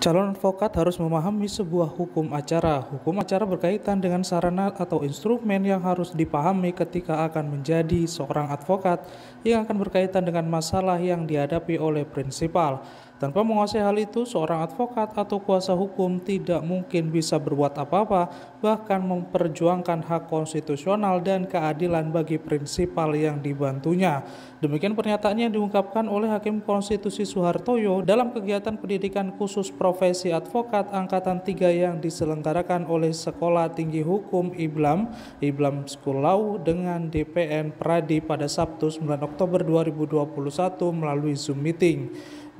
Calon advokat harus memahami sebuah hukum acara. Hukum acara berkaitan dengan sarana atau instrumen yang harus dipahami ketika akan menjadi seorang advokat yang akan berkaitan dengan masalah yang dihadapi oleh prinsipal. Tanpa menguasai hal itu, seorang advokat atau kuasa hukum tidak mungkin bisa berbuat apa-apa, bahkan memperjuangkan hak konstitusional dan keadilan bagi prinsipal yang dibantunya. Demikian pernyataannya diungkapkan oleh Hakim Konstitusi Soehartoyo dalam kegiatan pendidikan khusus profesi advokat Angkatan 3 yang diselenggarakan oleh Sekolah Tinggi Hukum IBLAM, IBLAM School Law dengan DPN Pradi pada Sabtu 9 Oktober 2021 melalui Zoom Meeting.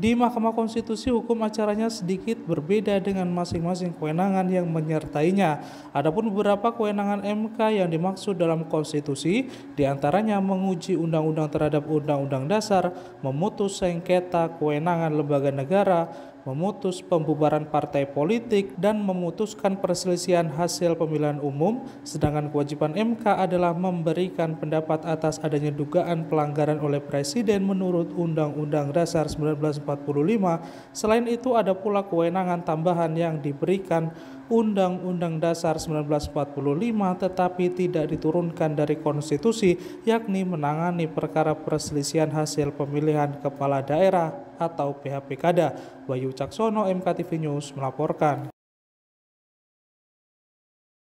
Di Mahkamah Konstitusi hukum acaranya sedikit berbeda dengan masing-masing kewenangan yang menyertainya. Adapun beberapa kewenangan MK yang dimaksud dalam konstitusi diantaranya menguji undang-undang terhadap undang-undang dasar, memutus sengketa kewenangan lembaga negara, memutus pembubaran partai politik, dan memutuskan perselisihan hasil pemilihan umum, sedangkan kewajiban MK adalah memberikan pendapat atas adanya dugaan pelanggaran oleh Presiden menurut Undang-Undang Dasar 1945. Selain itu ada pula kewenangan tambahan yang diberikan Undang-Undang Dasar 1945 tetapi tidak diturunkan dari konstitusi yakni menangani perkara perselisihan hasil pemilihan kepala daerah atau PHP Kada. Bayu Caksono, MKTV News melaporkan.